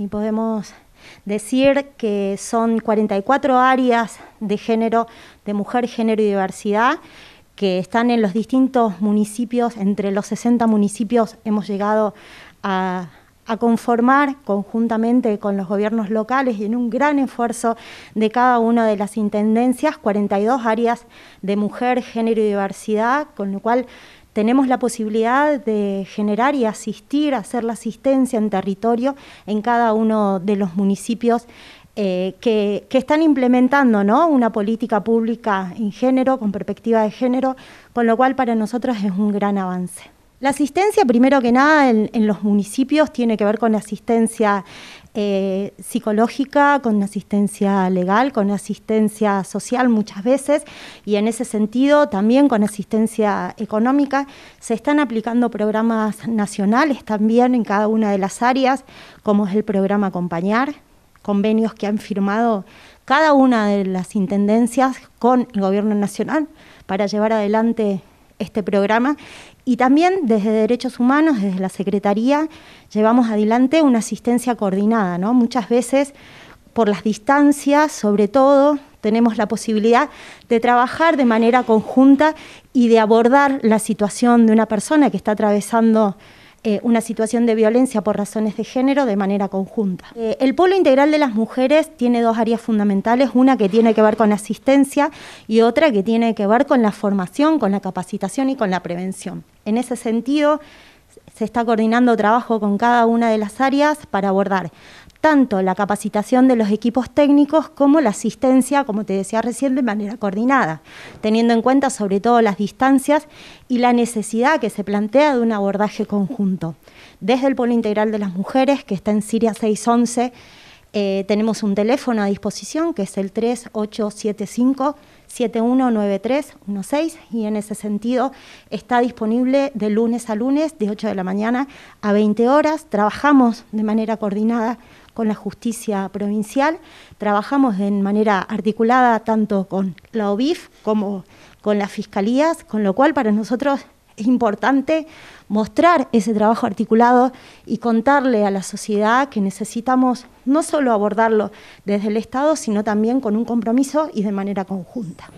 y podemos decir que son 44 áreas de género, de mujer, género y diversidad, que están en los distintos municipios, entre los 60 municipios hemos llegado a, conformar conjuntamente con los gobiernos locales y en un gran esfuerzo de cada una de las intendencias 42 áreas de mujer, género y diversidad, con lo cual tenemos la posibilidad de generar y asistir, hacer la asistencia en territorio en cada uno de los municipios eh, que, que, están implementando ¿no? una política pública en género, con perspectiva de género, con lo cual para nosotros es un gran avance. La asistencia, primero que nada, en, los municipios tiene que ver con asistencia eh, psicológica, con asistencia legal, con asistencia social muchas veces y en ese sentido también con asistencia económica. Se están aplicando programas nacionales también en cada una de las áreas, como es el programa Acompañar, convenios que han firmado cada una de las intendencias con el Gobierno Nacional para llevar adelante este programa. Y también desde Derechos Humanos, desde la Secretaría, llevamos adelante una asistencia coordinada, Muchas veces por las distancias, sobre todo, tenemos la posibilidad de trabajar de manera conjunta y de abordar la situación de una persona que está atravesando eh, una situación de violencia por razones de género de manera conjunta. Eh, el polo integral de las mujeres tiene dos áreas fundamentales, una que tiene que ver con asistencia y otra que tiene que ver con la formación, con la capacitación y con la prevención. En ese sentido, se está coordinando trabajo con cada una de las áreas para abordar tanto la capacitación de los equipos técnicos como la asistencia, como te decía recién, de manera coordinada, teniendo en cuenta sobre todo las distancias y la necesidad que se plantea de un abordaje conjunto. Desde el Polo Integral de las Mujeres, que está en Siria 611, eh, tenemos un teléfono a disposición que es el 3875-719316 y en ese sentido está disponible de lunes a lunes de 8 de la mañana a 20 horas. Trabajamos de manera coordinada con la justicia provincial, trabajamos de manera articulada tanto con la OBIF como con las fiscalías, con lo cual para nosotros es importante mostrar ese trabajo articulado y contarle a la sociedad que necesitamos no solo abordarlo desde el Estado, sino también con un compromiso y de manera conjunta.